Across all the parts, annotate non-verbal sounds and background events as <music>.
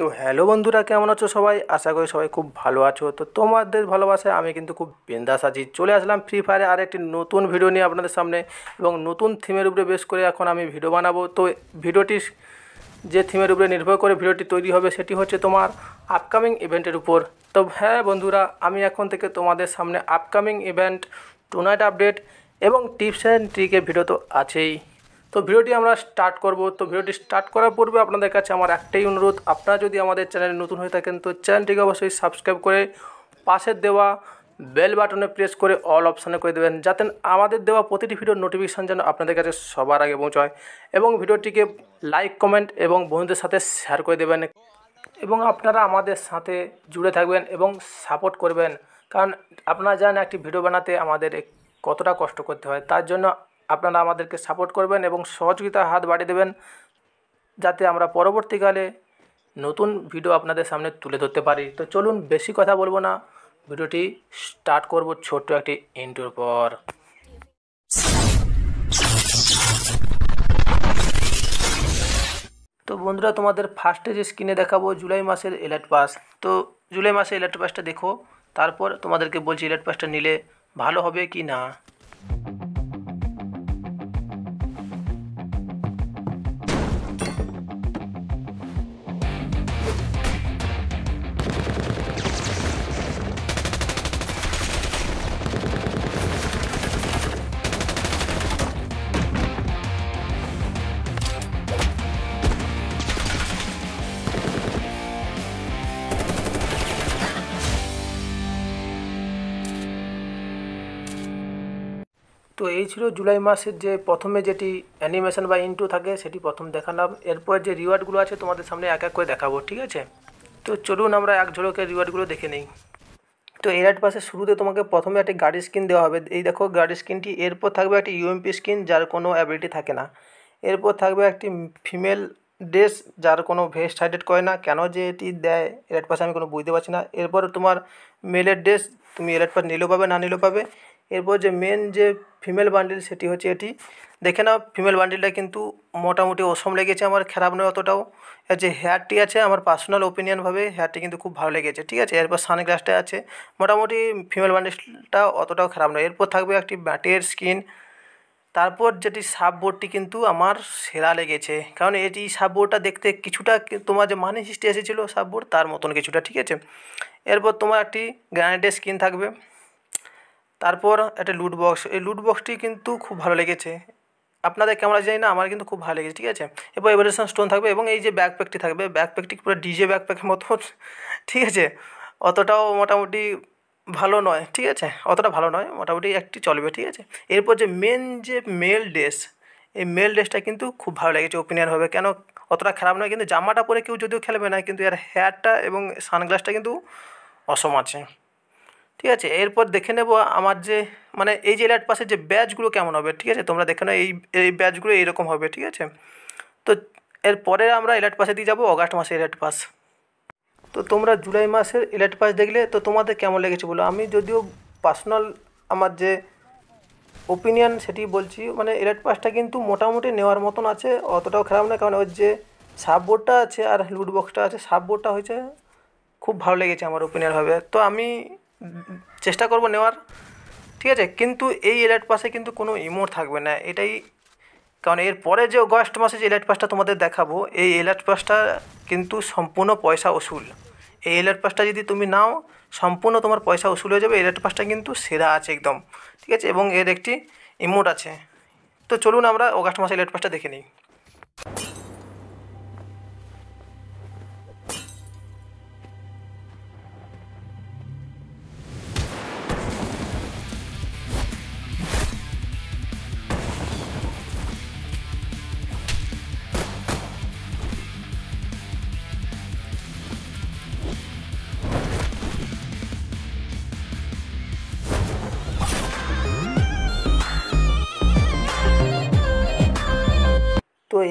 তো হ্যালো বন্ধুরা কেমন আছো সবাই আশা করি সবাই খুব ভালো আছো তো তোমাদের ভালোবাসায় আমি কিন্তু খুব বেন্দাস আছি চলে আসলাম ফ্রি ফায়ারে আর একটি নতুন ভিডিও নিয়ে আপনাদের সামনে এবং নতুন থিমের উপরে বেশ করে এখন আমি ভিডিও বানাবো তো ভিডিওটি যে থিমের উপরে নির্ভর করে ভিডিওটি তৈরি হবে সেটি হচ্ছে তোমার আপকামিং ইভেন্টের উপর তো হ্যাঁ বন্ধুরা আমি এখন থেকে তোমাদের সামনে আপকামিং ইভেন্ট টুনাইট আপডেট এবং টিপস অ্যান্ড ট্রিকের ভিডিও তো আছেই তো ভিডিওটি আমরা স্টার্ট করব তো ভিডিওটি স্টার্ট করার পূর্বে আপনাদের কাছে আমার একটাই অনুরোধ আপনারা যদি আমাদের চ্যানেলে নতুন হয়ে থাকেন তো চ্যানেলটিকে অবশ্যই সাবস্ক্রাইব করে পাশের দেওয়া বেল বাটনে প্রেস করে অল অপশানে করে দেবেন যাতে আমাদের দেওয়া প্রতিটি ভিডিওর নোটিফিকেশান যেন আপনাদের কাছে সবার আগে পৌঁছায় এবং ভিডিওটিকে লাইক কমেন্ট এবং বন্ধুদের সাথে শেয়ার করে দেবেন এবং আপনারা আমাদের সাথে জুড়ে থাকবেন এবং সাপোর্ট করবেন কারণ আপনারা জানেন একটি ভিডিও বানাতে আমাদের কতটা কষ্ট করতে হয় তার জন্য আপনারা আমাদেরকে সাপোর্ট করবেন এবং সহযোগিতার হাত বাড়িয়ে দেবেন যাতে আমরা পরবর্তীকালে নতুন ভিডিও আপনাদের সামনে তুলে ধরতে পারি তো চলুন বেশি কথা বলবো না ভিডিওটি স্টার্ট করব ছোট্ট একটি ইন্টোর পর তো বন্ধুরা তোমাদের ফার্স্টে যে স্ক্রিনে দেখাবো জুলাই মাসের এলার্ট পাস তো জুলাই মাসে এলার্ট পাসটা দেখো তারপর তোমাদেরকে বলছি এলার্ট পাসটা নিলে ভালো হবে কি না তো এই ছিল জুলাই মাসের যে প্রথমে যেটি অ্যানিমেশন বা ইন্টু থাকে সেটি প্রথম দেখালাম এরপর যে রিওয়ার্ডগুলো আছে তোমাদের সামনে এক এক করে দেখাবো ঠিক আছে তো চলুন আমরা এক ঝলকে রিওয়ার্ডগুলো দেখে নিই তো আট পাশে শুরুতে তোমাকে প্রথমে একটি গাড়ি স্কিন দেওয়া হবে এই দেখো গাড়ি স্কিনটি এরপর থাকবে একটি ইউএমপি স্কিন যার কোনো অ্যাবিলিটি থাকে না এরপর থাকবে একটি ফিমেল ড্রেস যার কোনো ভেস্ট হাইডেড করে না কেন যে এটি দেয় এরাট পাশে আমি কোনো বুঝতে পারছি না এরপর তোমার মেলের ড্রেস তুমি আট পাশে নিলেও পাবে না নিলেও পাবে এরপর যে মেন যে ফিমেল বান্ডিল সেটি হচ্ছে এটি দেখে নাও ফিমেল বান্ডিলটা কিন্তু মোটামুটি অসম লেগেছে আমার খারাপ নয় অতটাও এর যে হেয়ারটি আছে আমার পার্সোনাল ওপিনিয়নভাবে হেয়ারটি কিন্তু খুব ভালো লেগেছে ঠিক আছে এরপর সানগ্লাসটা আছে মোটামুটি ফিমেল বান্ডিলটা অতটাও খারাপ নয় এরপর থাকবে একটি ব্যাটের স্কিন তারপর যেটি সাপবোর্ডটি কিন্তু আমার সেরা লেগেছে কারণ এটি সাপবোর্ডটা দেখতে কিছুটা তোমার যে মানি হিস্ট্রি এসেছিলো সাববোর্ড তার মতন কিছুটা ঠিক আছে এরপর তোমার একটি গ্রানাইটের স্কিন থাকবে তারপর একটা লুট বক্স এই লুট বক্সটি কিন্তু খুব ভালো লেগেছে আপনাদের কেমন লাগছে না আমার কিন্তু খুব ভালো লেগেছে ঠিক আছে এরপর এভারেশন স্টোন থাকবে এবং এই যে ব্যাকপ্যাকটি থাকবে ব্যাকপ্যাকটি পুরো ডিজে ব্যাকপ্যাকের মতো ঠিক আছে অতটাও মোটামুটি ভালো নয় ঠিক আছে অতটা ভালো নয় মোটামুটি একটি চলবে ঠিক আছে এরপর যে মেন যে মেল ড্রেস এই মেল ড্রেসটা কিন্তু খুব ভালো লেগেছে ওপিনিয়ন হবে কেন অতটা খারাপ নয় কিন্তু জামাটা পরে কেউ যদিও খেলবে না কিন্তু এর হেয়ারটা এবং সানগ্লাসটা কিন্তু অসম আছে ঠিক আছে এরপর দেখে নেব আমার যে মানে এই যে এলাট পাসের যে ব্যাচগুলো কেমন হবে ঠিক আছে তোমরা দেখে নাও এই এই ব্যাচগুলো এইরকম হবে ঠিক আছে তো এরপরে আমরা এলাট পাসে দিয়ে যাবো অগাস্ট মাসে এলাট পাস তো তোমরা জুলাই মাসের এলাট পাস দেখলে তো তোমাদের কেমন লেগেছে বলো আমি যদিও পার্সোনাল আমার যে ওপিনিয়ন সেটি বলছি মানে এলাট পাসটা কিন্তু মোটামুটি নেওয়ার মতন আছে অতটাও খারাপ না কারণ ওর যে সাববোর্ডটা আছে আর লুডবক্সটা আছে সাববোর্ডটা হয়েছে খুব ভালো লেগেছে আমার ওপিনিয়নভাবে তো আমি চেষ্টা করব নেওয়ার ঠিক আছে কিন্তু এই এলাইট পাসে কিন্তু কোনো ইমোট থাকবে না এটাই কারণ এর পরে যে অগস্ট মাসে যে এলাইট পাসটা তোমাদের দেখাবো এই এলাইট পাসটা কিন্তু সম্পূর্ণ পয়সা ওসুল এই এলাইট পাসটা যদি তুমি নাও সম্পূর্ণ তোমার পয়সা ওসুল হয়ে যাবে এলাইট পাসটা কিন্তু সেরা আছে একদম ঠিক আছে এবং এর একটি ইমোট আছে তো চলুন আমরা অগাস্ট মাসে এলাইট পাসটা দেখে নিই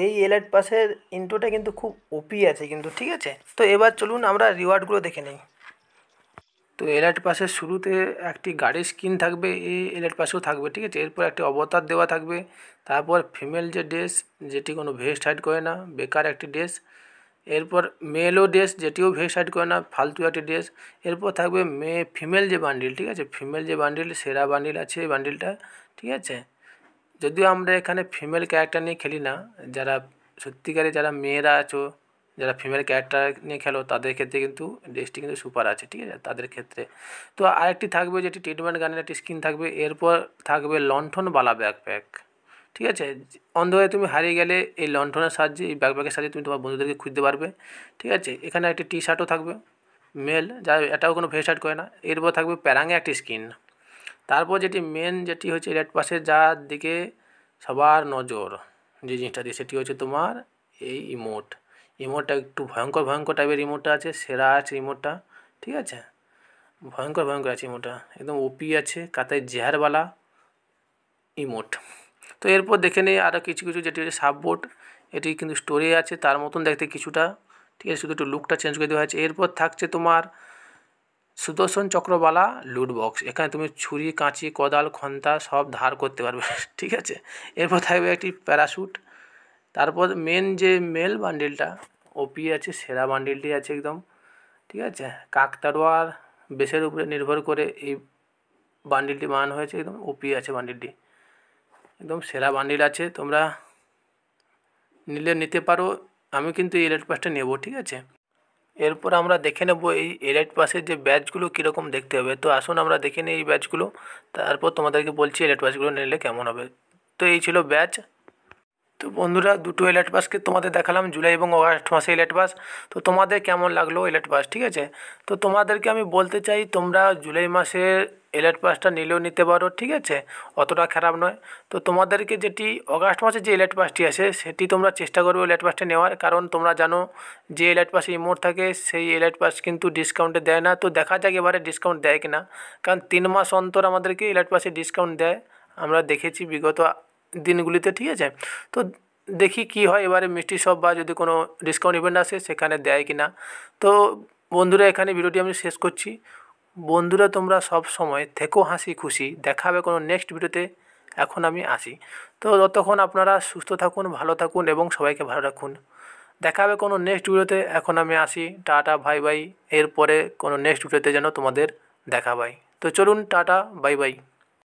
এই এল পাসের ইন্ট্রোটা কিন্তু খুব ওপি আছে কিন্তু ঠিক আছে তো এবার চলুন আমরা রিওয়ার্ডগুলো দেখে নিই তো এলাট পাসের শুরুতে একটি গাড়ির স্কিন থাকবে এই এলাট পাসেও থাকবে ঠিক আছে এরপর একটি অবতার দেওয়া থাকবে তারপর ফিমেল যে ড্রেস যেটি কোনো ভেস্ট হাইড করে না বেকার একটি ড্রেস এরপর মেলও ড্রেস যেটিও ভেস্ট হাইড করে না ফালতু একটি ড্রেস এরপর থাকবে মেয়ে ফিমেল যে বান্ডিল ঠিক আছে ফিমেল যে বান্ডিল সেরা বান্ডিল আছে এই বান্ডিলটা ঠিক আছে যদিও আমরা এখানে ফিমেল ক্যারেক্টার নিয়ে খেলি না যারা সত্যিকারে যারা মেয়েরা আছো যারা ফিমেল ক্যারেক্টার নিয়ে খেলো তাদের ক্ষেত্রে কিন্তু ড্রেসটি কিন্তু সুপার আছে ঠিক আছে তাদের ক্ষেত্রে তো আরেকটি থাকবে যেটি ট্রিটমেন্ট গানের একটি স্কিন থাকবে এরপর থাকবে লণ্ঠন বালা ব্যাকপ্যাক ঠিক আছে অন্ধকারে তুমি হারিয়ে গেলে এই লণ্ঠনের সাহায্যে এই ব্যাকপ্যাকের সাহায্যে তুমি তোমার বন্ধুদেরকে খুঁজতে পারবে ঠিক আছে এখানে একটি টি শার্টও থাকবে মেল যা এটাও কোনো ভেস্ট করে না এরপর থাকবে প্যারাঙে একটি স্কিন তারপর যেটি মেন যেটি হচ্ছে রেড পাশে যার দিকে সবার নজর যে জিনিসটা দিয়ে সেটি হচ্ছে তোমার এই ইমোট ইমোটটা একটু ভয়ঙ্কর ভয়ঙ্কর টাইপের ইমোটটা আছে সেরা আছে ইমোটটা ঠিক আছে ভয়ঙ্কর ভয়ঙ্কর আছে ইমোটটা একদম ওপি আছে কাতায় জেহারওয়ালা ইমোট তো এরপর দেখে নিই আরও কিছু কিছু যেটি হচ্ছে সাপবোর্ড এটি কিন্তু স্টোরে আছে তার মতন দেখতে কিছুটা ঠিক আছে শুধু একটু লুকটা চেঞ্জ করে দেওয়া হয়েছে এরপর থাকছে তোমার সুদর্শন চক্রবালা লুট বক্স এখানে তুমি ছুরি কাঁচি কোদাল খন্তা সব ধার করতে পারবে <laughs> ঠিক আছে এরপর থাকবে একটি প্যারাশুট তারপর মেন যে মেল বান্ডিলটা ওপি আছে সেরা বান্ডিলটি আছে একদম ঠিক আছে কাকতারোয়ার বেসের উপরে নির্ভর করে এই বান্ডিলটি বানানো হয়েছে একদম ওপি আছে বান্ডিলটি একদম সেরা বান্ডিল আছে তোমরা নিলে নিতে পারো আমি কিন্তু এই রেট পাসটা নেব ঠিক আছে এরপর আমরা দেখে নেব এই এলাইট পাসের যে ব্যাচগুলো কীরকম দেখতে হবে তো আসুন আমরা দেখে নিই এই ব্যাচগুলো তারপর তোমাদেরকে বলছি এলাইট পাসগুলো নিলে কেমন হবে তো এই ছিল ব্যাচ তো বন্ধুরা দুটো এলাইট পাসকে তোমাদের দেখালাম জুলাই এবং অগাস্ট মাসে এলাইট পাস তো তোমাদের কেমন লাগলো এলাইট পাস ঠিক আছে তো তোমাদেরকে আমি বলতে চাই তোমরা জুলাই মাসের এলেট পাসটা নিলেও নিতে পারো ঠিক আছে অতটা খারাপ নয় তো তোমাদেরকে যেটি অগাস্ট মাসে যে এলেট পাসটি আছে সেটি তোমরা চেষ্টা করবে এলেট পাসটা নেওয়ার কারণ তোমরা জানো যে এলেট পাসে ইমোট থাকে সেই এলেট পাস কিন্তু ডিসকাউন্টে দেয় না তো দেখা যাক এবারে ডিসকাউন্ট দেয় কিনা কারণ তিন মাস অন্তর আমাদেরকে এলেট পাসে ডিসকাউন্ট দেয় আমরা দেখেছি বিগত দিনগুলিতে ঠিক আছে তো দেখি কি হয় এবারে মিষ্টি শপ বা যদি কোনো ডিসকাউন্ট ইভেন্ট আসে সেখানে দেয় কি না তো বন্ধুরা এখানে ভিডিওটি আমি শেষ করছি বন্ধুরা তোমরা সব সময় থেকো হাসি খুশি দেখাবে কোনো নেক্সট ভিডিওতে এখন আমি আসি তো ততক্ষণ আপনারা সুস্থ থাকুন ভালো থাকুন এবং সবাইকে ভালো রাখুন দেখা হবে কোনো নেক্সট ভিডিওতে এখন আমি আসি টাটা বাই বাই এরপরে কোনো নেক্সট ভিডিওতে যেন তোমাদের দেখা পাই তো চলুন টাটা বাই বাই